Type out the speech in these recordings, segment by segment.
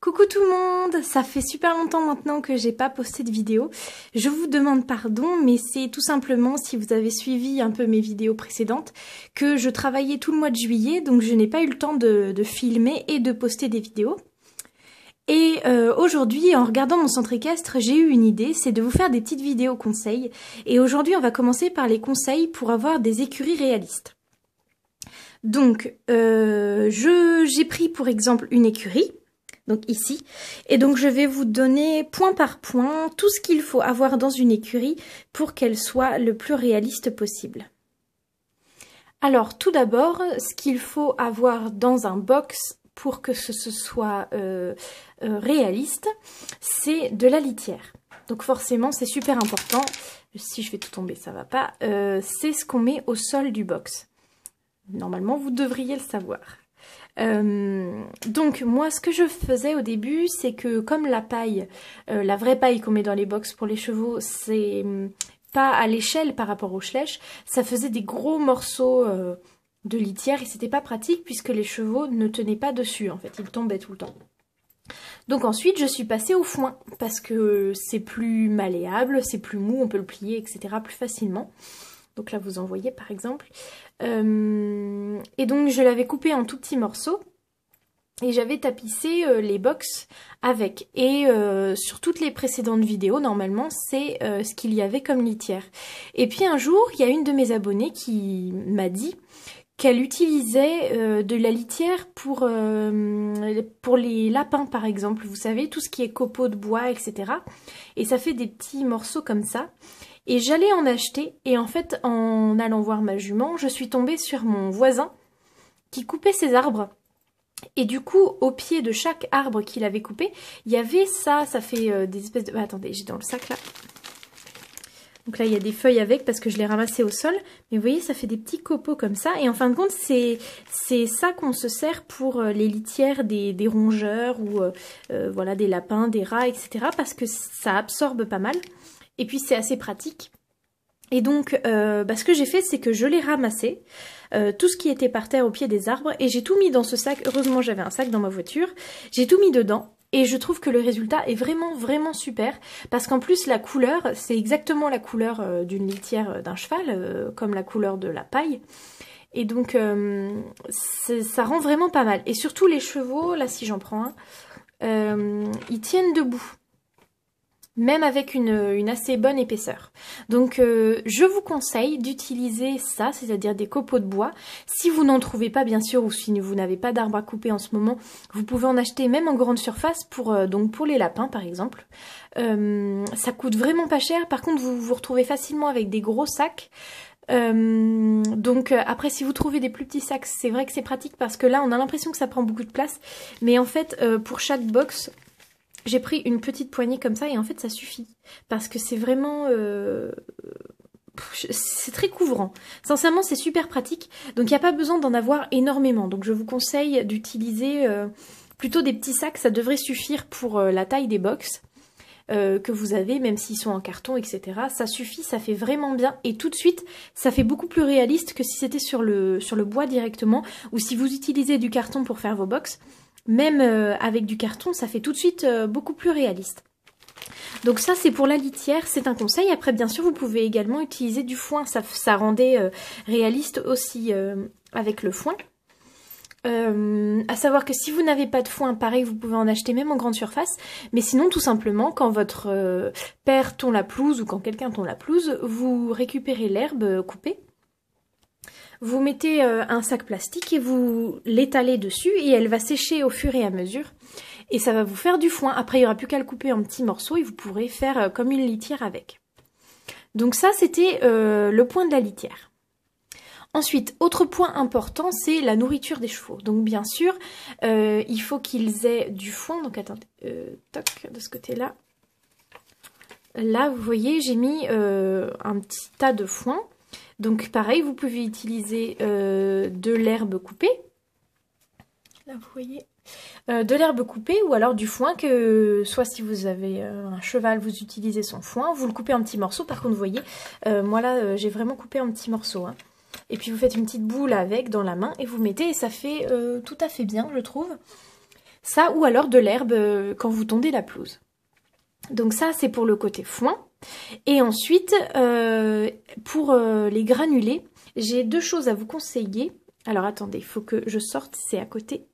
Coucou tout le monde, ça fait super longtemps maintenant que j'ai pas posté de vidéo. Je vous demande pardon, mais c'est tout simplement si vous avez suivi un peu mes vidéos précédentes que je travaillais tout le mois de juillet, donc je n'ai pas eu le temps de, filmer et de poster des vidéos. Et euh, aujourd'hui, en regardant mon centre équestre, j'ai eu une idée, c'est de vous faire des petites vidéos conseils. Et aujourd'hui, on va commencer par les conseils pour avoir des écuries réalistes. Donc, euh, j'ai pris pour exemple une écurie donc ici. Et donc je vais vous donner point par point tout ce qu'il faut avoir dans une écurie pour qu'elle soit le plus réaliste possible. Alors tout d'abord, ce qu'il faut avoir dans un box pour que ce, soit euh, euh, réaliste, c'est de la litière. Donc forcément, c'est super important. Si je vais tout tomber, ça va pas. Euh, c'est ce qu'on met au sol du box. Normalement, vous devriez le savoir. Euh, donc moi ce que je faisais au début c'est que comme la paille, euh, la vraie paille qu'on met dans les box pour les chevaux c'est hum, pas à l'échelle par rapport aux flèches, ça faisait des gros morceaux euh, de litière et c'était pas pratique puisque les chevaux ne tenaient pas dessus en fait, ils tombaient tout le temps. Donc ensuite, je suis passée au foin parce que c'est plus malléable, c'est plus mou, on peut le plier, etc. plus facilement. Donc là, vous en voyez par exemple. Euh, et donc, je l'avais coupé en tout petits morceaux. Et j'avais tapissé euh, les box avec. Et euh, sur toutes les précédentes vidéos, normalement, c'est ce qu'il y avait comme litière. Et puis un jour, il y a une de mes abonnées qui m'a dit qu'elle utilisait de la litière pour, pour les lapins, par exemple. Vous savez, tout ce qui est copeaux de bois, etc. Et ça fait des petits morceaux comme ça. Et j'allais en acheter, et en fait, en allant voir ma jument, je suis tombée sur mon voisin qui coupait ses arbres. Et du coup, au pied de chaque arbre qu'il avait coupé, il y avait ça, ça fait euh, des espèces de... attendez, j'ai dans le sac là. Donc là, il y a des feuilles avec parce que je les ramassais au sol. Mais vous voyez, ça fait des petits copeaux comme ça. Et en fin de compte, c'est ça qu'on se sert pour euh, les litières des, rongeurs ou euh, voilà des lapins, des rats, etc. Parce que ça absorbe pas mal. Et puis c'est assez pratique. Et donc, euh, bah, ce que j'ai fait, c'est que je l'ai ramassé, euh, tout ce qui était par terre au pied des arbres, et j'ai tout mis dans ce sac. Heureusement, j'avais un sac dans ma voiture. J'ai tout mis dedans. Et je trouve que le résultat est vraiment vraiment super parce qu'en plus la couleur c'est exactement la couleur euh, d'une litière d'un cheval comme la couleur de la paille et donc ça rend vraiment pas mal et surtout les chevaux là si j'en prends un ils tiennent debout même avec une, assez bonne épaisseur. Donc euh, je vous conseille d'utiliser ça, c'est-à-dire des copeaux de bois. Si vous n'en trouvez pas bien sûr ou si vous n'avez pas d'arbre à couper en ce moment, vous pouvez en acheter même en grande surface pour, euh, donc pour les lapins par exemple. Euh, ça coûte vraiment pas cher, par contre vous vous retrouvez facilement avec des gros sacs. donc après si vous trouvez des plus petits sacs c'est vrai que c'est pratique parce que là on a l'impression que ça prend beaucoup de place mais en fait pour chaque box j'ai pris une petite poignée comme ça et en fait ça suffit. Parce que c'est vraiment... Euh, c'est très couvrant. Sincèrement, c'est super pratique. Donc il n'y a pas besoin d'en avoir énormément. Donc je vous conseille d'utiliser euh, plutôt des petits sacs. Ça devrait suffire pour euh, la taille des box que vous avez, même s'ils sont en carton, etc. Ça suffit, ça fait vraiment bien. Et tout de suite, ça fait beaucoup plus réaliste que si c'était sur le, sur le bois directement ou si vous utilisez du carton pour faire vos box même euh, avec du carton, ça fait tout de suite euh, beaucoup plus réaliste. Donc ça c'est pour la litière, c'est un conseil. Après bien sûr vous pouvez également utiliser du foin, ça, rendait euh, réaliste aussi avec le foin. à savoir que si vous n'avez pas de foin, pareil, vous pouvez en acheter même en grande surface. Mais sinon, tout simplement, quand votre père tond la pelouse ou quand quelqu'un tond la pelouse, vous récupérez l'herbe coupée vous mettez euh, un sac plastique et vous l'étalez dessus et elle va sécher au fur et à mesure. Et ça va vous faire du foin. Après, il n'y aura plus qu'à le couper en petits morceaux et vous pourrez faire euh, comme une litière avec. Donc ça, c'était euh, le point de la litière. Ensuite, autre point important, c'est la nourriture des chevaux. Donc bien sûr, il faut qu'ils aient du foin. Donc attendez, toc, de ce côté-là. Là, vous voyez, j'ai mis un petit tas de foin. Donc pareil, vous pouvez utiliser euh, de l'herbe coupée. Là, vous voyez. Euh, de l'herbe coupée ou alors du foin que soit si vous avez euh, un cheval vous utilisez son foin vous le coupez en petits morceaux par contre vous voyez moi là j'ai vraiment coupé en petits morceaux hein. et puis vous faites une petite boule avec dans la main et vous mettez et ça fait tout à fait bien je trouve ça ou alors de l'herbe quand vous tondez la pelouse donc ça c'est pour le côté foin et ensuite, euh, pour euh, les granulés, j'ai deux choses à vous conseiller. Alors attendez, il faut que je sorte, c'est à côté.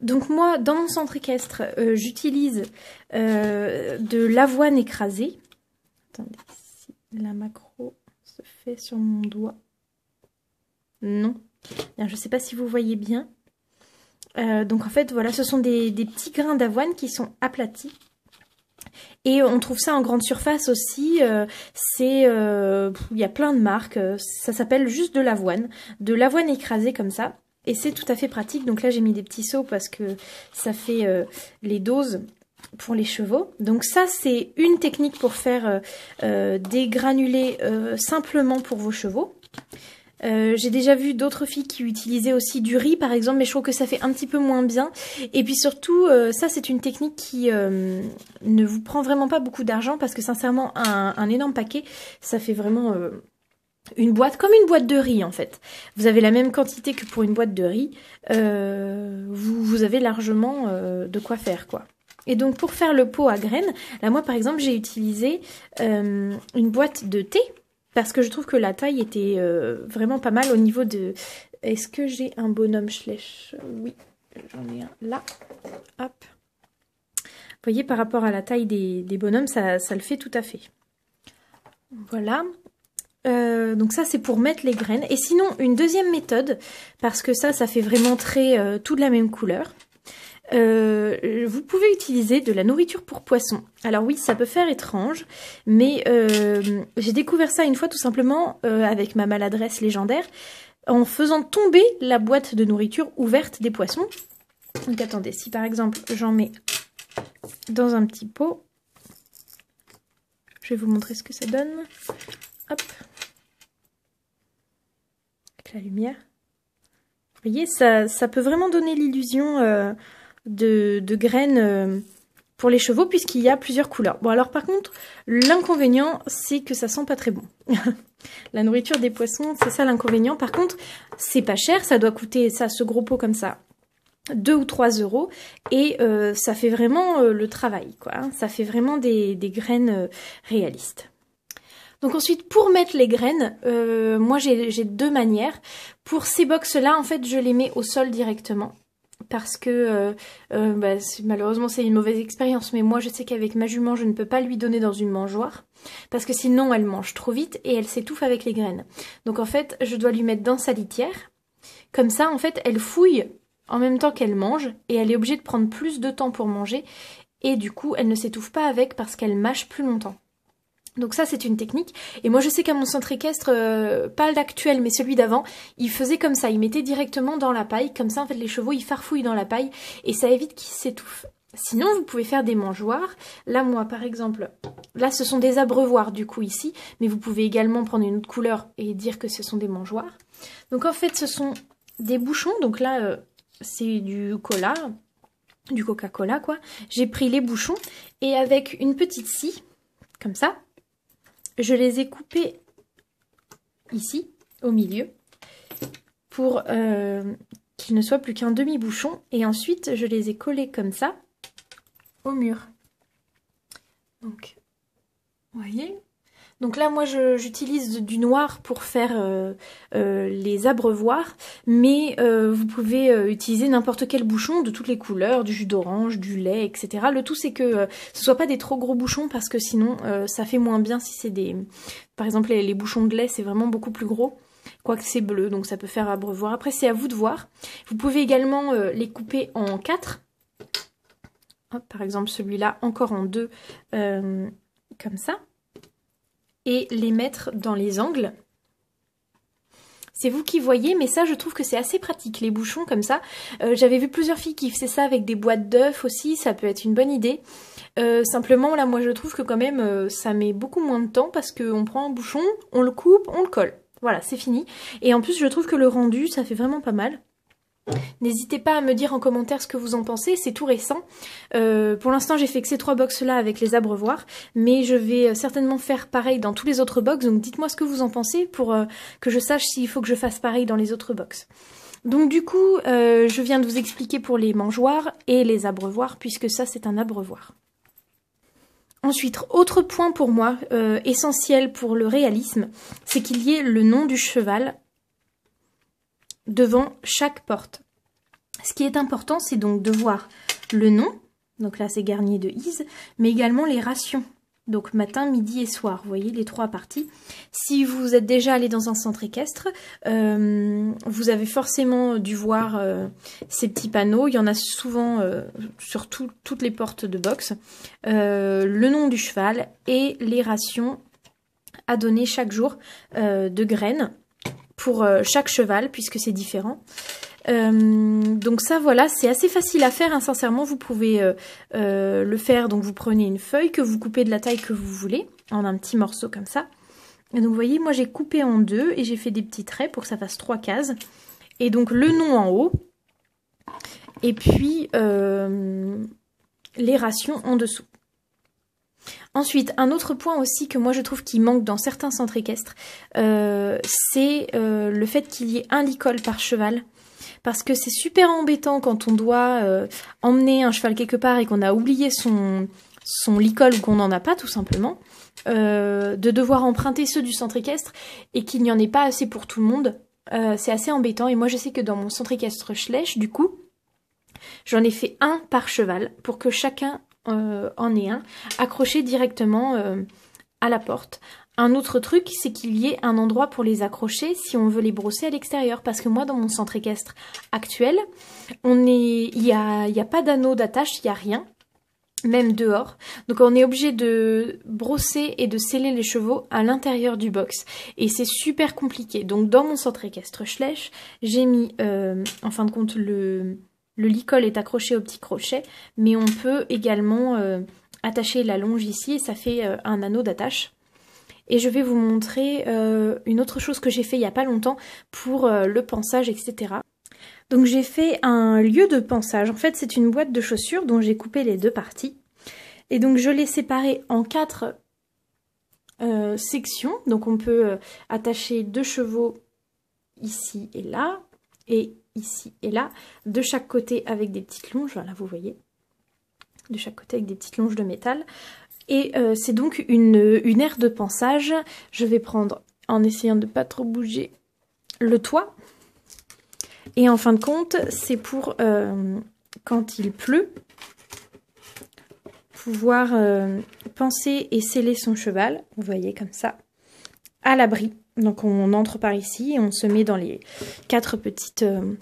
Donc moi, dans mon centre équestre, euh, j'utilise de l'avoine écrasée. Attendez, si la macro se fait sur mon doigt. Non. je ne sais pas si vous voyez bien. donc en fait, voilà, ce sont des petits grains d'avoine qui sont aplatis et on trouve ça en grande surface aussi. Euh, c'est, euh, il y a plein de marques. Euh, ça s'appelle juste de l'avoine, de l'avoine écrasée comme ça. Et c'est tout à fait pratique. Donc là, j'ai mis des petits seaux parce que ça fait les doses pour les chevaux. Donc ça, c'est une technique pour faire des granulés simplement pour vos chevaux. Euh, j'ai déjà vu d'autres filles qui utilisaient aussi du riz par exemple, mais je trouve que ça fait un petit peu moins bien. Et puis surtout, euh, ça c'est une technique qui euh, ne vous prend vraiment pas beaucoup d'argent parce que sincèrement, un, énorme paquet, ça fait vraiment une boîte, comme une boîte de riz en fait. Vous avez la même quantité que pour une boîte de riz. Vous, vous, avez largement de quoi faire quoi. Et donc pour faire le pot à graines, là moi par exemple j'ai utilisé une boîte de thé parce que je trouve que la taille était euh, vraiment pas mal au niveau de... Est-ce que j'ai un bonhomme schlech? Oui, j'en ai un là. Hop. Vous voyez, par rapport à la taille des, bonhommes, ça, le fait tout à fait. Voilà. Euh, donc ça, c'est pour mettre les graines. Et sinon, une deuxième méthode, parce que ça, ça fait vraiment très euh, tout de la même couleur. Euh, vous pouvez utiliser de la nourriture pour poissons. Alors oui, ça peut faire étrange, mais euh, j'ai découvert ça une fois tout simplement euh, avec ma maladresse légendaire, en faisant tomber la boîte de nourriture ouverte des poissons. Donc attendez, si par exemple j'en mets dans un petit pot, je vais vous montrer ce que ça donne. Hop. Avec la lumière. Vous voyez, ça, ça peut vraiment donner l'illusion de, graines euh, pour les chevaux puisqu'il y a plusieurs couleurs. Bon alors par contre, l'inconvénient c'est que ça sent pas très bon. la nourriture des poissons, c'est ça l'inconvénient. Par contre, c'est pas cher, ça doit coûter ça ce gros pot comme ça. 2 ou 3 euros et euh, ça fait vraiment euh, le travail quoi, hein. ça fait vraiment des, graines réalistes. Donc ensuite, pour mettre les graines, moi j'ai deux manières. Pour ces box-là, en fait, je les mets au sol directement parce que euh, euh, bah, malheureusement c'est une mauvaise expérience, mais moi je sais qu'avec ma jument je ne peux pas lui donner dans une mangeoire, parce que sinon elle mange trop vite et elle s'étouffe avec les graines. Donc en fait je dois lui mettre dans sa litière, comme ça en fait elle fouille en même temps qu'elle mange et elle est obligée de prendre plus de temps pour manger et du coup elle ne s'étouffe pas avec parce qu'elle mâche plus longtemps. Donc ça, c'est une technique. Et moi, je sais qu'à mon centre équestre, euh, pas l'actuel, mais celui d'avant, il faisait comme ça. Il mettait directement dans la paille. Comme ça, en fait, les chevaux, ils farfouillent dans la paille et ça évite qu'ils s'étouffent. Sinon, vous pouvez faire des mangeoires. Là, moi, par exemple, là, ce sont des abreuvoirs, du coup, ici. Mais vous pouvez également prendre une autre couleur et dire que ce sont des mangeoires. Donc, en fait, ce sont des bouchons. Donc là, euh, c'est du cola, du Coca-Cola, quoi. J'ai pris les bouchons et avec une petite scie, comme ça, je les ai coupés ici, au milieu, pour euh, qu'ils qu'il ne soit plus qu'un demi-bouchon. Et ensuite, je les ai collés comme ça au mur. Donc, vous voyez, donc là, moi, j'utilise du noir pour faire euh, euh, les abreuvoirs, mais euh, vous pouvez utiliser n'importe quel bouchon de toutes les couleurs, du jus d'orange, du lait, etc. Le tout, c'est que ce soit pas des trop gros bouchons, parce que sinon, ça fait moins bien si c'est des... Par exemple, les, bouchons de lait, c'est vraiment beaucoup plus gros quoique c'est bleu, donc ça peut faire abreuvoir. Après, c'est à vous de voir. Vous pouvez également les couper en quatre. par exemple, celui-là encore en deux, comme ça et les mettre dans les angles. C'est vous qui voyez, mais ça je trouve que c'est assez pratique, les bouchons comme ça. Euh, j'avais vu plusieurs filles qui faisaient ça avec des boîtes d'œufs aussi, ça peut être une bonne idée. Euh, simplement là moi je trouve que quand même euh, ça met beaucoup moins de temps parce qu'on prend un bouchon, on le coupe, on le colle. Voilà, c'est fini. Et en plus je trouve que le rendu ça fait vraiment pas mal. N'hésitez pas à me dire en commentaire ce que vous en pensez, c'est tout récent. Euh, pour l'instant j'ai fait que ces trois box là avec les abreuvoirs, mais je vais euh, certainement faire pareil dans tous les autres box, donc dites-moi ce que vous en pensez pour euh, que je sache s'il faut que je fasse pareil dans les autres box. Donc du coup, je viens de vous expliquer pour les mangeoires et les abreuvoirs, puisque ça c'est un abreuvoir. Ensuite, autre point pour moi essentiel pour le réalisme, c'est qu'il y ait le nom du cheval devant chaque porte. Ce qui est important, c'est donc de voir le nom, donc là c'est Garnier de Ise, mais également les rations. Donc matin, midi et soir, vous voyez les trois parties. Si vous êtes déjà allé dans un centre équestre, euh, vous avez forcément dû voir euh, ces petits panneaux. Il y en a souvent euh, sur toutes les portes de boxe. le nom du cheval et les rations à donner chaque jour de graines pour euh, chaque cheval puisque c'est différent. Euh, donc ça voilà, c'est assez facile à faire, hein. sincèrement vous pouvez euh, le faire, donc vous prenez une feuille que vous coupez de la taille que vous voulez, en un petit morceau comme ça. Et donc vous voyez, moi j'ai coupé en deux et j'ai fait des petits traits pour que ça fasse trois cases. Et donc le nom en haut, et puis les rations en dessous. Ensuite, un autre point aussi que moi je trouve qui manque dans certains centres équestres, euh, c'est euh, le fait qu'il y ait un licol par cheval. Parce que c'est super embêtant quand on doit euh, emmener un cheval quelque part et qu'on a oublié son, son licol ou qu'on n'en a pas tout simplement, de devoir emprunter ceux du centre équestre et qu'il n'y en ait pas assez pour tout le monde. c'est assez embêtant et moi je sais que dans mon centre équestre Schlech, du coup, J'en ai fait un par cheval pour que chacun euh, en est un, accroché directement euh, à la porte. Un autre truc, c'est qu'il y ait un endroit pour les accrocher si on veut les brosser à l'extérieur. Parce que moi, dans mon centre équestre actuel, on est, il n'y a, y a pas d'anneau d'attache, il n'y a rien même dehors. Donc on est obligé de brosser et de sceller les chevaux à l'intérieur du box. Et c'est super compliqué. Donc dans mon centre équestre Schlech, j'ai mis euh, en fin de compte le, le licol est accroché au petit crochet, mais on peut également euh, attacher la longe ici, et ça fait euh, un anneau d'attache. Et je vais vous montrer euh, une autre chose que j'ai fait il n'y a pas longtemps pour le pansage, etc. Donc j'ai fait un lieu de pansage. En fait, c'est une boîte de chaussures dont j'ai coupé les deux parties. Et donc je l'ai séparé en quatre sections. Donc on peut attacher deux chevaux ici et là, et ici et là, de chaque côté avec des petites longes, voilà, vous voyez, de chaque côté avec des petites longes de métal. Et euh, c'est donc une, une aire de pansage. Je vais prendre, en essayant de ne pas trop bouger, le toit. Et en fin de compte, c'est pour, euh, quand il pleut, pouvoir euh, penser et sceller son cheval, vous voyez comme ça, à l'abri donc on entre par ici et on se met dans les quatre petites euh,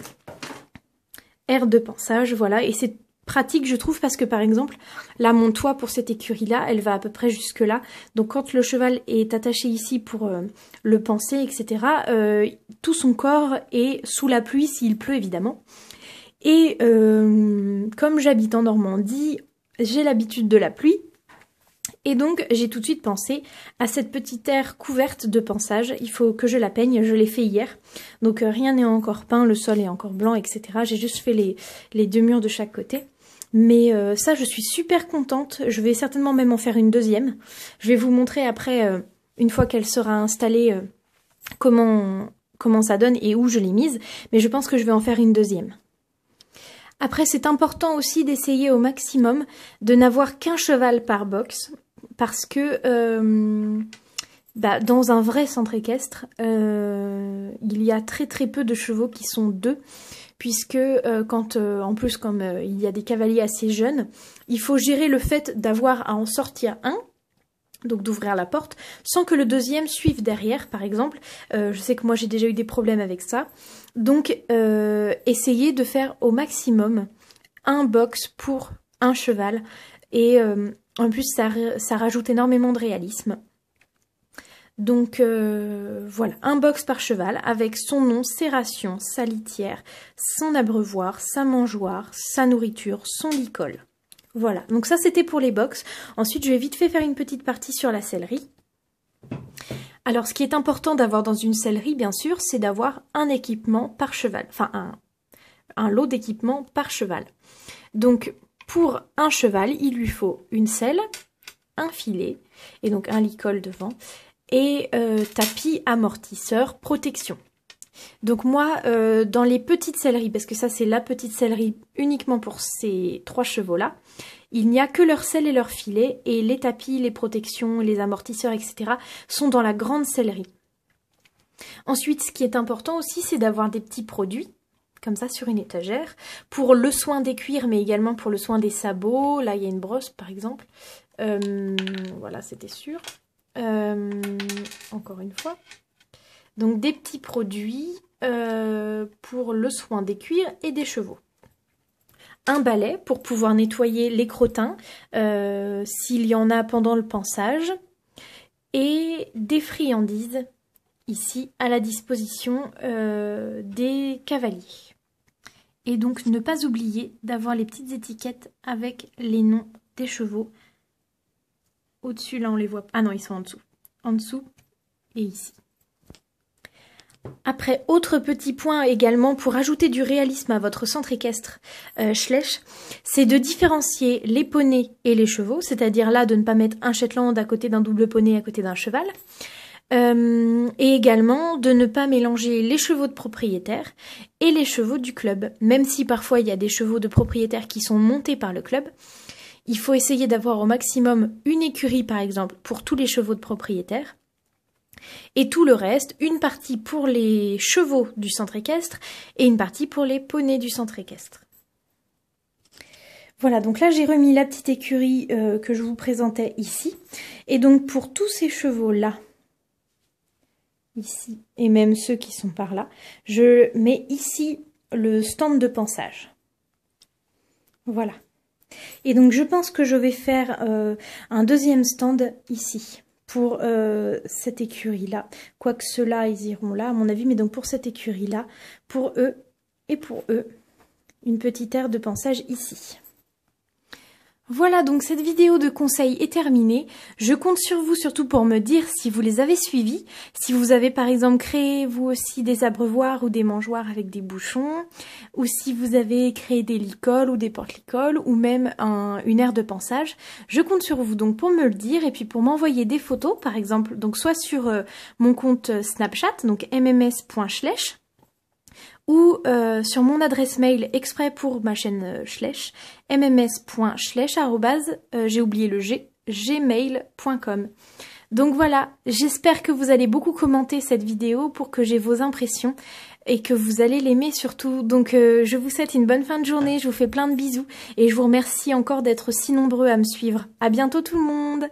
aires de pensage, voilà. Et c'est pratique, je trouve, parce que par exemple, là, mon toit pour cette écurie-là, elle va à peu près jusque-là. Donc quand le cheval est attaché ici pour euh, le penser, etc., euh, tout son corps est sous la pluie, s'il pleut évidemment. Et comme j'habite en Normandie, j'ai l'habitude de la pluie, et donc j'ai tout de suite pensé à cette petite aire couverte de pansage. Il faut que je la peigne, je l'ai fait hier. Donc euh, rien n'est encore peint, le sol est encore blanc, etc. J'ai juste fait les, deux murs de chaque côté. Mais euh, ça, je suis super contente. Je vais certainement même en faire une deuxième. Je vais vous montrer après, euh, une fois qu'elle sera installée, comment, comment ça donne et où je l'ai mise. Mais je pense que je vais en faire une deuxième. Après, c'est important aussi d'essayer au maximum de n'avoir qu'un cheval par box parce que euh, bah, dans un vrai centre équestre, euh, il y a très très peu de chevaux qui sont deux, puisque euh, quand en plus comme il y a des cavaliers assez jeunes, il faut gérer le fait d'avoir à en sortir un donc d'ouvrir la porte, sans que le deuxième suive derrière, par exemple. je sais que moi j'ai déjà eu des problèmes avec ça. Donc essayez de faire au maximum un box pour un cheval et en plus, ça, rajoute énormément de réalisme. Donc euh, voilà, un box par cheval avec son nom, ses rations, sa litière, son abreuvoir, sa mangeoire, sa nourriture, son licol. Voilà, donc ça c'était pour les box. Ensuite, je vais vite fait faire une petite partie sur la sellerie. Alors ce qui est important d'avoir dans une sellerie, bien sûr, c'est d'avoir un équipement par cheval, enfin un, un lot d'équipement par cheval. Donc pour un cheval, il lui faut une selle, un filet, et donc un licol devant, et euh, tapis, amortisseur, protection. Donc moi, euh, dans les petites selleries, parce que ça c'est la petite sellerie uniquement pour ces trois chevaux-là, il n'y a que leur selle et leur filet, et les tapis, les protections, les amortisseurs, etc. sont dans la grande sellerie. Ensuite, ce qui est important aussi, c'est d'avoir des petits produits comme ça sur une étagère. Pour le soin des cuirs, mais également pour le soin des sabots. Là, il y a une brosse, par exemple. Euh, voilà, c'était sûr. Euh, encore une fois. Donc, des petits produits euh, pour le soin des cuirs et des chevaux. Un balai pour pouvoir nettoyer les crottins s'il y en a pendant le pansage. Et des friandises ici à la disposition euh, des cavaliers. Et donc ne pas oublier d'avoir les petites étiquettes avec les noms des chevaux. Au-dessus, là on les voit pas. Ah non, ils sont en dessous. En dessous et ici. Après, autre petit point également pour ajouter du réalisme à votre centre équestre euh, Schlech, c'est de différencier les poneys et les chevaux, c'est-à-dire là de ne pas mettre un Shetland à côté d'un double poney à côté d'un cheval. Euh, et également de ne pas mélanger les chevaux de propriétaire et les chevaux du club. Même si parfois il y a des chevaux de propriétaires qui sont montés par le club, il faut essayer d'avoir au maximum une écurie par exemple pour tous les chevaux de propriétaire. Et tout le reste, une partie pour les chevaux du centre équestre et une partie pour les poneys du centre équestre. Voilà, donc là j'ai remis la petite écurie euh, que je vous présentais ici. Et donc pour tous ces chevaux-là, ici, et même ceux qui sont par là, je mets ici le stand de pansage, Voilà. Et donc je pense que je vais faire euh, un deuxième stand ici pour euh, cette écurie-là. Quoique ceux-là, ils iront là, à mon avis. Mais donc pour cette écurie-là, pour eux et pour eux, une petite aire de pensage ici. Voilà donc cette vidéo de conseils est terminée. Je compte sur vous surtout pour me dire si vous les avez suivis, si vous avez par exemple créé vous aussi des abreuvoirs ou des mangeoires avec des bouchons, ou si vous avez créé des licoles ou des porte-licoles, ou même une aire de pensage. Je compte sur vous donc pour me le dire et puis pour m'envoyer des photos par exemple, donc soit sur euh, mon compte euh, Snapchat, donc mms.schlech, ou euh, sur mon adresse mail exprès pour ma chaîne euh, Schlesch, mms.schlesch, euh, j'ai oublié le G, gmail.com. Donc voilà, j'espère que vous allez beaucoup commenter cette vidéo pour que j'ai vos impressions et que vous allez l'aimer surtout. Donc je vous souhaite une bonne fin de journée, je vous fais plein de bisous et je vous remercie encore d'être si nombreux à me suivre. À bientôt tout le monde